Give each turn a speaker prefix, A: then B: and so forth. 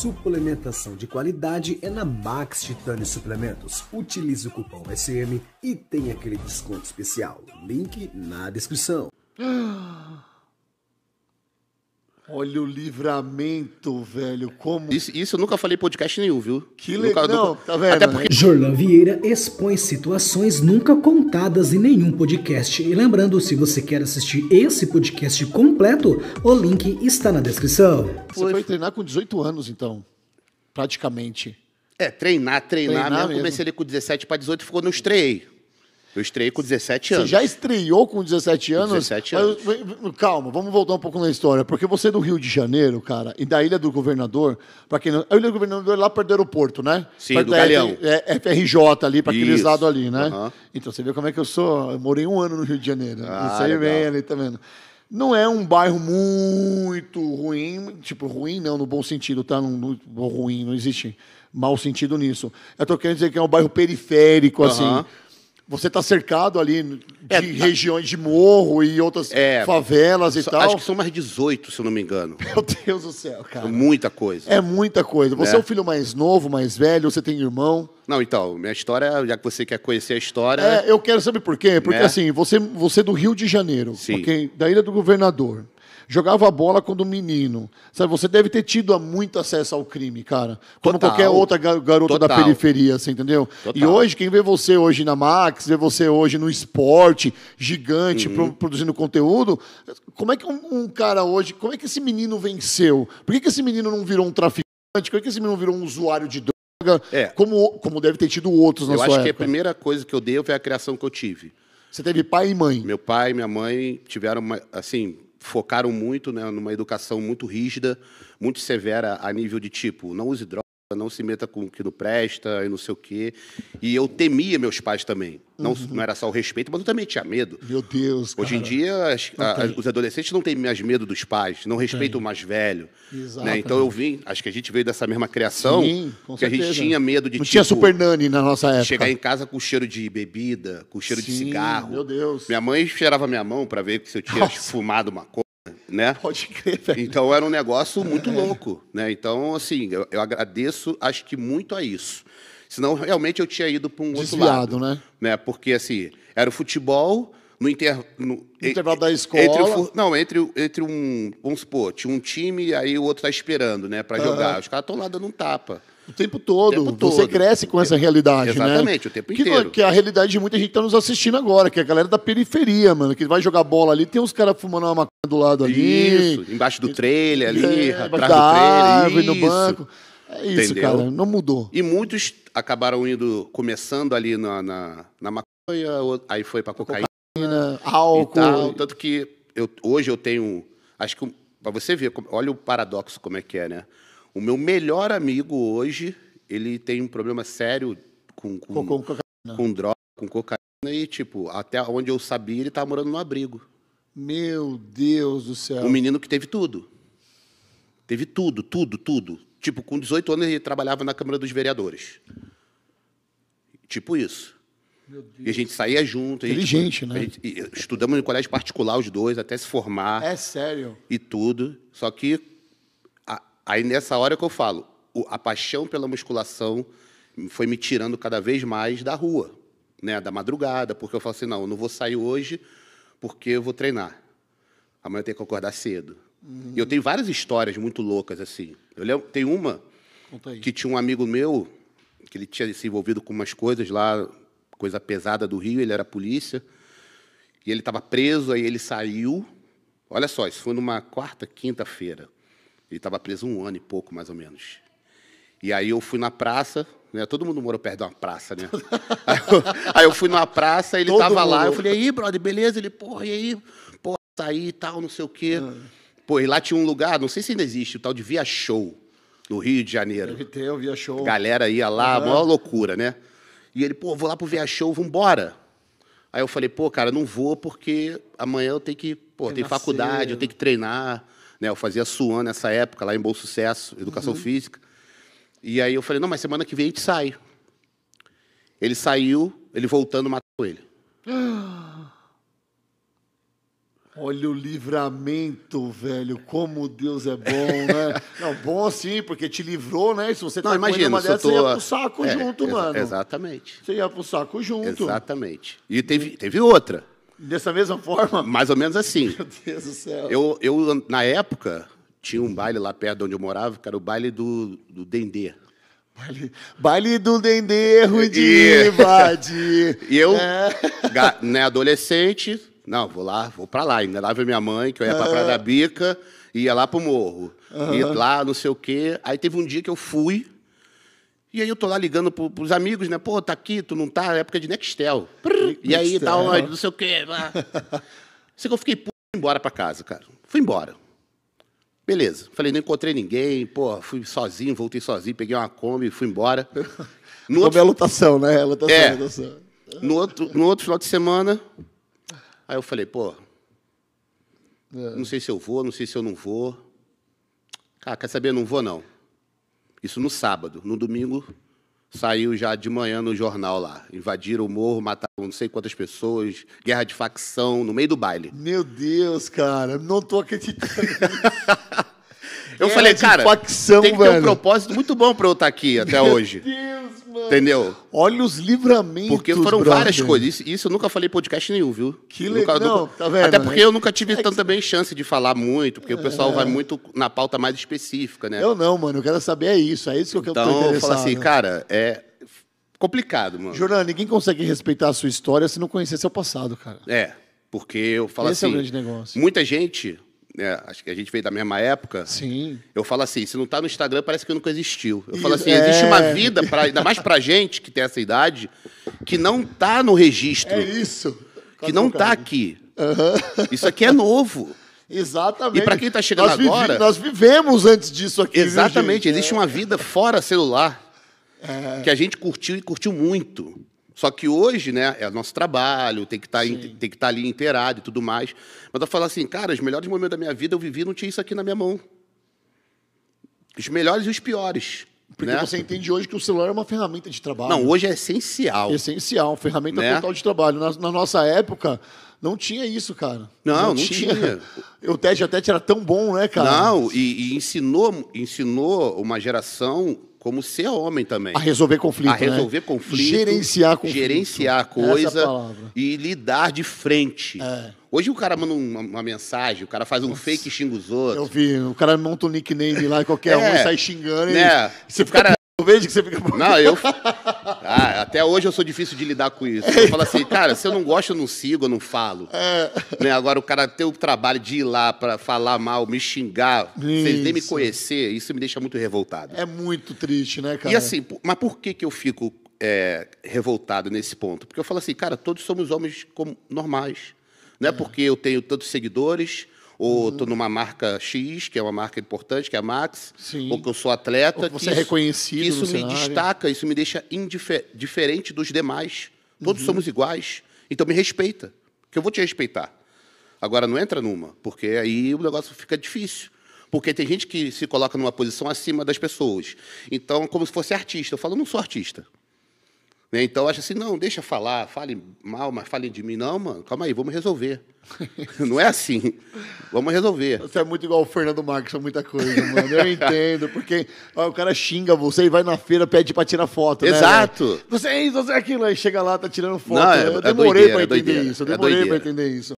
A: Suplementação de qualidade é na Max Titani Suplementos. Utilize o cupom SM e tem aquele desconto especial. Link na descrição. Olha o livramento, velho. Como.
B: Isso, isso eu nunca falei podcast nenhum, viu? Que legal. Nunca, não, Tá vendo? Até porque...
A: Jorlan Vieira expõe situações nunca contadas em nenhum podcast. E lembrando, se você quer assistir esse podcast completo, o link está na descrição.
B: Você foi treinar com 18 anos, então. Praticamente. É, treinar, treinar. treinar eu comecei ali com 17 para 18 e ficou no estreiei. Eu estreiei com 17 anos. Você já estreou
A: com 17
B: anos? 17 anos.
A: Mas, calma, vamos voltar um pouco na história. Porque você é do Rio de Janeiro, cara, e da Ilha do Governador, para quem não... A Ilha do Governador é lá perto do aeroporto, né? Sim, perto do Galeão. É FRJ ali, para aqueles lados ali, né? Uhum. Então, você vê como é que eu sou. Eu morei um ano no Rio de Janeiro. Ah, não aí bem ali, tá vendo? Não é um bairro muito ruim, tipo, ruim não, no bom sentido, tá? Não, não ruim, não existe mau sentido nisso. Eu tô querendo dizer que é um bairro periférico, uhum. assim você está cercado ali é, de é, regiões de morro e outras é, favelas e só, tal. Acho
B: que são mais 18, se eu não me engano. Meu Deus do céu, cara. É muita coisa. É
A: muita coisa. Você né? é, o filho mais novo, mais velho, você tem irmão?
B: Não, então, minha história, já que você quer conhecer a história. É,
A: eu quero saber por quê. Porque né? assim, você, você é do Rio de Janeiro, Sim. Okay? da Ilha do Governador. Jogava bola quando menino. Sabe, você deve ter tido muito acesso ao crime, cara. Como Total. qualquer outra garota Total. da periferia, assim, entendeu? Total. E hoje, quem vê você hoje na Max, vê você hoje no esporte, gigante, uhum. produzindo conteúdo, como é que um, um, cara hoje, como é que esse menino venceu? Por que, que esse menino não virou um traficante? Por que, que esse menino virou um usuário de droga? É. Como, como deve ter tido outros na eu sua Eu acho época. que a primeira
B: coisa que eu devo é a criação que eu tive. Você teve pai e mãe? Meu pai e minha mãe tiveram, assim, focaram muito né, numa educação muito rígida, muito severa a nível de tipo, não use drogas não se meta com o que não presta e não sei o quê. E eu temia meus pais também. Não, uhum. não era só o respeito, mas eu também tinha medo. Meu Deus, cara. Hoje em dia, as, a, os adolescentes não têm mais medo dos pais, não respeitam o mais velho. Exato. Né? Então eu vim, acho que a gente veio dessa mesma criação, Sim, que a gente tinha medo de... Não tipo, tinha super
A: nani na nossa época. Chegar em
B: casa com cheiro de bebida, com cheiro Sim, de cigarro. meu Deus. Minha mãe cheirava minha mão para ver se eu tinha fumado uma coisa. Né? Pode crer, velho. Então era um negócio muito louco. Né? Então, assim, eu, eu agradeço, acho que muito a isso. Senão, realmente, eu tinha ido para um Desviado, outro lado. né? né? Porque, assim, era o futebol, no, inter, no, intervalo da escola. Entre o, não, entre, entre um. Vamos supor, tinha um time, aí o outro tá esperando, né, para jogar. Uhum. Os caras estão lá dando um tapa. O
A: tempo todo. O tempo você todo. cresce com essa realidade, né? Exatamente, né? o tempo que, inteiro. Que é a realidade de muita gente que tá nos assistindo agora, que é a galera da periferia, mano, que vai jogar bola ali, tem uns caras fumando uma maconha do lado ali.
B: Isso, embaixo do trailer ali, é, atrás da do trailer. Isso. no banco. É isso, Entendeu? cara, não mudou. E muitos acabaram indo, começando ali na, na, na maconha, aí foi pra cocaína.
A: cocaína álcool. E tal, tanto
B: que eu, hoje eu tenho, acho que, para você ver, olha o paradoxo como é que é, né? O meu melhor amigo hoje, ele tem um problema sério com, com, com, com, com droga, com cocaína e, tipo, até onde eu sabia, ele estava tá morando no abrigo. Meu Deus do céu. Um menino que teve tudo. Teve tudo, tudo, tudo. Tipo, com 18 anos ele trabalhava na Câmara dos Vereadores. Tipo isso. E a gente saía junto. A Inteligente, gente, tipo, né? A gente, estudamos em colégio particular os dois, até se formar. É sério. E tudo. Só que Aí nessa hora que eu falo, a paixão pela musculação foi me tirando cada vez mais da rua, né, da madrugada, porque eu falo assim, não, eu não vou sair hoje porque eu vou treinar. Amanhã eu tenho que acordar cedo. Uhum. E eu tenho várias histórias muito loucas assim. Eu lembro, tem uma que tinha um amigo meu que ele tinha se envolvido com umas coisas lá, coisa pesada do Rio, ele era polícia. E ele estava preso, aí ele saiu. Olha só, isso foi numa quarta, quinta-feira. Ele estava preso um ano e pouco, mais ou menos. E aí eu fui na praça, né? Todo mundo morou perto de uma praça, né? aí, eu, aí eu fui numa praça, ele Todo tava mundo. lá, eu falei, aí, brother, beleza? Ele, porra, e aí? Porra, saí e tal, não sei o quê. Ah. Pô, e lá tinha um lugar, não sei se ainda existe, o tal de Via Show, no Rio de Janeiro. Deve ter, Via Show. Galera ia lá, uhum. maior loucura, né? E ele, pô, vou lá pro Via Show, vambora. Aí eu falei, pô, cara, não vou porque amanhã eu tenho que, pô, tem faculdade, eu tenho né? que treinar. Né? Eu fazia SUAN nessa época, lá em Bom Sucesso, Educação uhum. Física. E aí eu falei, não, mas semana que vem a gente sai. Ele saiu, ele voltando matou ele.
A: Olha o livramento, velho. Como Deus é bom, né? Não, bom assim, porque te livrou, né? Se você tá Não, imagina, uma dessa, tô... você ia pro saco é, junto, mano.
B: Exatamente.
A: Você ia pro saco junto.
B: Exatamente. E teve, teve outra. Dessa mesma forma? Mais ou menos assim. Meu Deus
A: do céu. Eu,
B: eu na época, tinha um baile lá perto de onde eu morava, que era o baile do, do Dendê. Baile, baile do Dendê, Rudy,
A: Vadi.
B: E eu, é. né, adolescente, não, vou lá, vou pra lá. Ainda lá veio minha mãe, que eu ia pra Praia da é. Bica, ia lá pro morro. Uhum. E lá, não sei o quê. Aí teve um dia que eu fui, e aí eu tô lá ligando pro, pros amigos, né? Pô, tá aqui, tu não tá, é época de Nextel. Nextel. E aí tá onde, não sei o quê. sei que eu fiquei puto, fui embora pra casa, cara. Fui embora. Beleza. Falei, não encontrei ninguém, pô, fui sozinho, voltei sozinho, peguei uma Kombi, fui embora. No outro... é
A: lutação, né? Lutação, é. lutação.
B: É. É no outro, no outro final de semana, aí eu falei, pô, não sei se eu vou, não sei se eu não vou. Cara, quer saber? Não vou, não. Isso no sábado. No domingo, saiu já de manhã no jornal lá. Invadiram o morro, mataram não sei quantas pessoas, guerra de facção, no meio do baile.
A: Meu Deus, cara, não tô acreditando. eu falei, cara, facção, tem que velho. ter um propósito
B: muito bom para eu estar tá aqui até Meu hoje. Meu Deus, Entendeu? Olha os livramentos. Porque foram brother. várias coisas. Isso, isso, eu nunca falei podcast nenhum, viu? Que legal. Nunca, Tá Até porque né? eu nunca tive é tanta bem chance de falar muito, porque é. o pessoal é. vai muito na pauta mais específica, né? Eu
A: não, mano. Eu quero saber é isso. É isso que eu quero Então, eu falar assim,
B: cara, é complicado, mano. Jornal,
A: ninguém consegue respeitar a sua história se não conhecer seu passado, cara.
B: É. Porque eu falo Esse assim. É o assim, grande negócio. Muita gente né, acho que a gente veio da mesma época. Sim. Eu falo assim, se não está no Instagram, parece que nunca existiu. Eu falo assim, é... existe uma vida, pra, ainda mais pra gente que tem essa idade, que não está no registro. É isso. Quase que não está aqui. Uhum. Isso aqui é novo.
A: Exatamente. E para quem está chegando nós agora. nós
B: vivemos antes disso aqui. Né, Exatamente. Viu, existe é. uma vida fora celular é. que a gente curtiu e curtiu muito. Só que hoje, né, é nosso trabalho, tem que tá estar tá ali inteirado e tudo mais. Mas eu falo assim, cara, os melhores momentos da minha vida eu vivi não tinha isso aqui na minha mão. Os melhores e os piores. Porque né? você entende hoje que o celular é uma ferramenta de trabalho. Não, hoje é essencial. Essencial, ferramenta né? total
A: de trabalho. Na, na nossa época, não tinha isso, cara. Não, não, não tinha. tinha. O teste até era tão bom, né, cara? Não,
B: e, e, ensinou, ensinou uma geração como ser homem também. A resolver conflito. A né? resolver né? conflito. Gerenciar conflito. Gerenciar é coisa e lidar de frente. É. Hoje o cara manda uma, uma, mensagem, o cara faz um Nossa, fake e xinga os
A: outros. Eu vi, o cara monta um nickname lá, qualquer é, um, e sai xingando. Né? E você o cara eu vejo que você fica.
B: Não, eu. Ah, até hoje eu sou difícil de lidar com isso. Eu falo assim, cara, se eu não gosto, eu não sigo, eu não falo. É. Né? Agora, o cara ter o trabalho de ir lá para falar mal, me xingar, sem nem me conhecer, isso me deixa muito revoltado.
A: É muito triste, né, cara? E assim,
B: mas por que, que eu fico é, revoltado nesse ponto? Porque eu falo assim, cara, todos somos homens como, normais. Não é, é porque eu tenho tantos seguidores ou estou uhum. numa marca X, que é uma marca importante, que é a Max, Sim. ou que eu sou atleta. Ou que você é isso, é reconhecido. Que isso me destaca, isso me deixa diferente dos demais. Todos uhum. somos iguais. Então me respeita, que eu vou te respeitar. Agora não entra numa, porque aí o negócio fica difícil. Porque tem gente que se coloca numa posição acima das pessoas. Então, como se fosse artista. Eu falo, eu não sou artista. Né? Então, acha assim, não, deixa falar, fale mal, mas falem de mim. Não, mano, calma aí, vamos resolver. não é assim. Vamos resolver. Você é muito igual o Fernando Marques, é muita coisa, mano. Eu entendo, porque ó, o cara
A: xinga você e vai na feira, pede pra tirar foto, Exato. né? Exato. Você é isso, você é aquilo, aí chega lá, tá tirando foto. Não, é, eu é demorei é doideira, pra entender é doideira, isso, eu é demorei é pra entender isso.